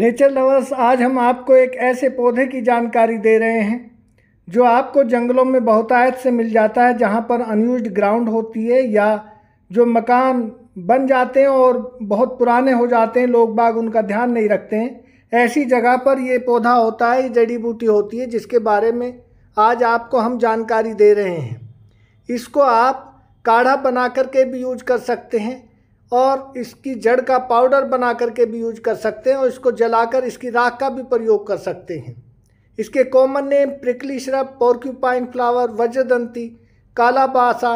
nature lovers आज हम आपको एक ऐसे पौधे की जानकारी दे रहे हैं जो आपको जंगलों में बहुतायत से मिल जाता है जहाँ पर अनयूज ग्राउंड होती है या जो मकान बन जाते हैं और बहुत पुराने हो जाते हैं लोग बाग उनका ध्यान नहीं रखते हैं ऐसी जगह पर ये पौधा होता है जड़ी बूटी होती है जिसके बारे में आज आपको हम जानकारी दे रहे हैं इसको आप काढ़ा बना कर के भी यूज कर सकते हैं और इसकी जड़ का पाउडर बना करके भी यूज कर सकते हैं और इसको जलाकर इसकी राख का भी प्रयोग कर सकते हैं इसके common name prickly shrub porcupine flower वजदंती काला बासा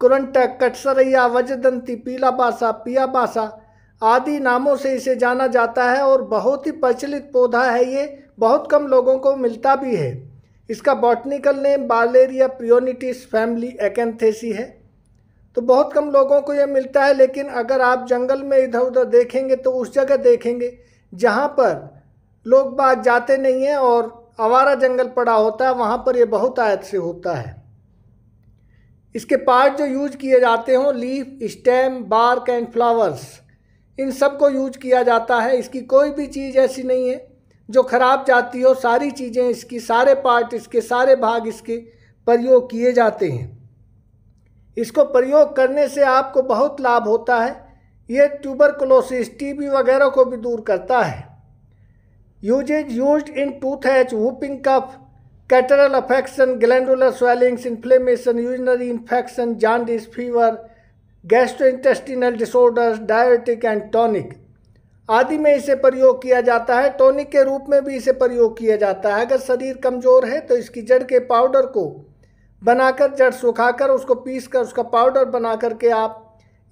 कुरंटक कटसरैया वजदंती पीला बासा पिया बासा आदि नामों से इसे जाना जाता है और बहुत ही प्रचलित पौधा है ये बहुत कम लोगों को मिलता भी है इसका botanical name Barleria prionitis family Acanthaceae है तो बहुत कम लोगों को यह मिलता है लेकिन अगर आप जंगल में इधर उधर देखेंगे तो उस जगह देखेंगे जहाँ पर लोग बाग जाते नहीं हैं और आवारा जंगल पड़ा होता है वहाँ पर यह बहुत आयत से होता है इसके पार्ट जो यूज किए जाते हों leaf stem bark and flowers इन सब को यूज किया जाता है इसकी कोई भी चीज़ ऐसी नहीं है जो खराब जाती हो सारी चीज़ें इसकी सारे पार्ट इसके सारे भाग इसके प्रयोग किए जाते हैं इसको प्रयोग करने से आपको बहुत लाभ होता है ये ट्यूबर क्लोसिस टीबी वगैरह को भी दूर करता है usages use in toothache whooping cough catarrhal affections glandular swellings inflammation urinary infection jaundice fever gastro intestinal disorders diabetic and tonic आदि में इसे प्रयोग किया जाता है टॉनिक के रूप में भी इसे प्रयोग किया जाता है अगर शरीर कमज़ोर है तो इसकी जड़ के पाउडर को बनाकर जड़ सुखाकर उसको पीस कर उसका पाउडर बना कर के आप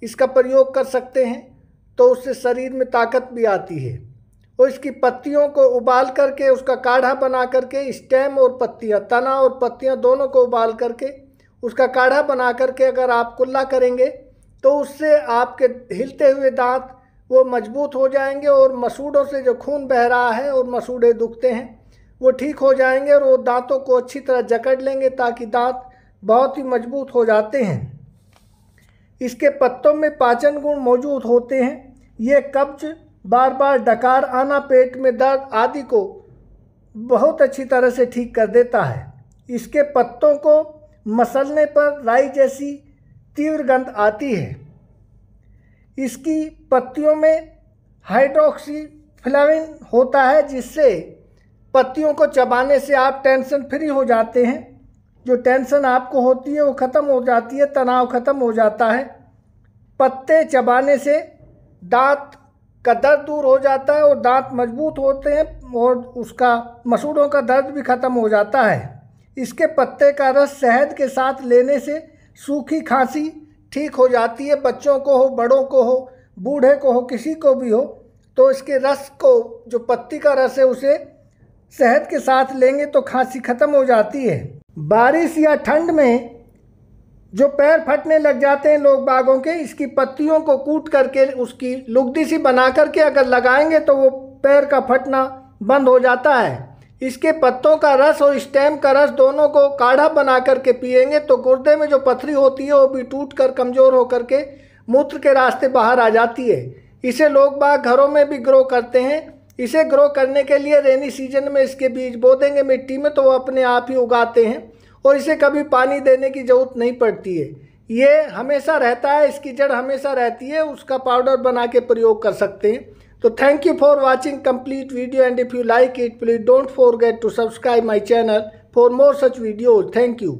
इसका प्रयोग कर सकते हैं तो उससे शरीर में ताकत भी आती है और इसकी पत्तियों को उबाल करके उसका काढ़ा बना करके स्टेम और पत्तियाँ तना और पत्तियाँ दोनों को उबाल करके उसका काढ़ा बना करके अगर आप कुल्ला करेंगे तो उससे आपके हिलते हुए दांत वो मजबूत हो जाएंगे और मसूड़ों से जो खून बह रहा है और मसूड़े दुखते हैं वो ठीक हो जाएंगे और वो दांतों को अच्छी तरह जकड़ लेंगे ताकि दांत बहुत ही मजबूत हो जाते हैं इसके पत्तों में पाचन गुण मौजूद होते हैं ये कब्ज बार बार डकार आना पेट में दर्द आदि को बहुत अच्छी तरह से ठीक कर देता है इसके पत्तों को मसलने पर राई जैसी तीव्र गंध आती है इसकी पत्तियों में हाइड्रोक्सी फ्लाविन होता है जिससे पत्तियों को चबाने से आप टेंशन फ्री हो जाते हैं जो टेंशन आपको होती है वो ख़त्म हो जाती है तनाव ख़त्म हो जाता है पत्ते चबाने से दांत का दर्द दूर हो जाता है और दांत मजबूत होते हैं और उसका मसूड़ों का दर्द भी ख़त्म हो जाता है इसके पत्ते का रस शहद के साथ लेने से सूखी खांसी ठीक हो जाती है बच्चों को हो बड़ों को हो बूढ़े को हो किसी को भी हो तो इसके रस को जो पत्ती का रस है उसे शहद के साथ लेंगे तो खांसी ख़त्म हो जाती है बारिश या ठंड में जो पैर फटने लग जाते हैं लोग बागों के इसकी पत्तियों को कूट करके उसकी लुगदी सी बना करके अगर लगाएंगे तो वो पैर का फटना बंद हो जाता है इसके पत्तों का रस और स्टेम का रस दोनों को काढ़ा बना करके पिएंगे तो गुर्दे में जो पथरी होती है वो भी टूट कर कमज़ोर होकर के मूत्र के रास्ते बाहर आ जाती है इसे लोग बाग घरों में भी ग्रो करते हैं इसे ग्रो करने के लिए रेनी सीजन में इसके बीज बो देंगे मिट्टी में तो वो अपने आप ही उगाते हैं और इसे कभी पानी देने की ज़रूरत नहीं पड़ती है ये हमेशा रहता है इसकी जड़ हमेशा रहती है उसका पाउडर बना के प्रयोग कर सकते हैं तो thank you for watching complete video and if you like it please don't forget to subscribe my channel for more such videos thank you